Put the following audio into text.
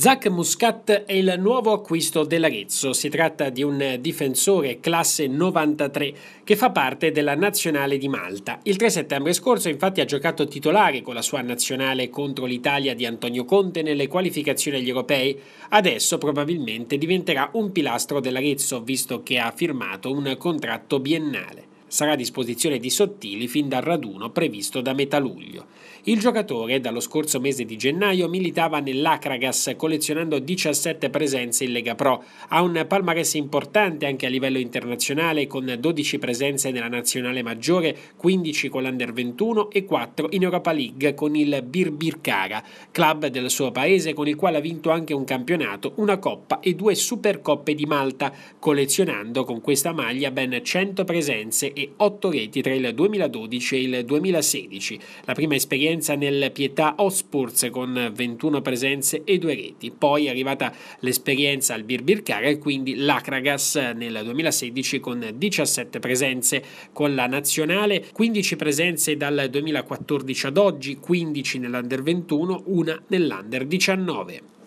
Zach Muscat è il nuovo acquisto dell'Arezzo. Si tratta di un difensore classe 93 che fa parte della nazionale di Malta. Il 3 settembre scorso infatti ha giocato titolare con la sua nazionale contro l'Italia di Antonio Conte nelle qualificazioni agli europei. Adesso probabilmente diventerà un pilastro dell'Arezzo visto che ha firmato un contratto biennale. Sarà a disposizione di Sottili fin dal raduno previsto da metà luglio. Il giocatore, dallo scorso mese di gennaio, militava nell'Acragas collezionando 17 presenze in Lega Pro. Ha un palmarès importante anche a livello internazionale con 12 presenze nella nazionale maggiore, 15 con l'Under 21 e 4 in Europa League con il Birbirkara, club del suo paese con il quale ha vinto anche un campionato, una coppa e due supercoppe di Malta, collezionando con questa maglia ben 100 presenze e 8 reti tra il 2012 e il 2016, la prima esperienza nel Pietà Ospurs con 21 presenze e 2 reti, poi è arrivata l'esperienza al Birbirkar e quindi l'Acragas nel 2016 con 17 presenze con la nazionale, 15 presenze dal 2014 ad oggi, 15 nell'Under 21, una nell'Under 19.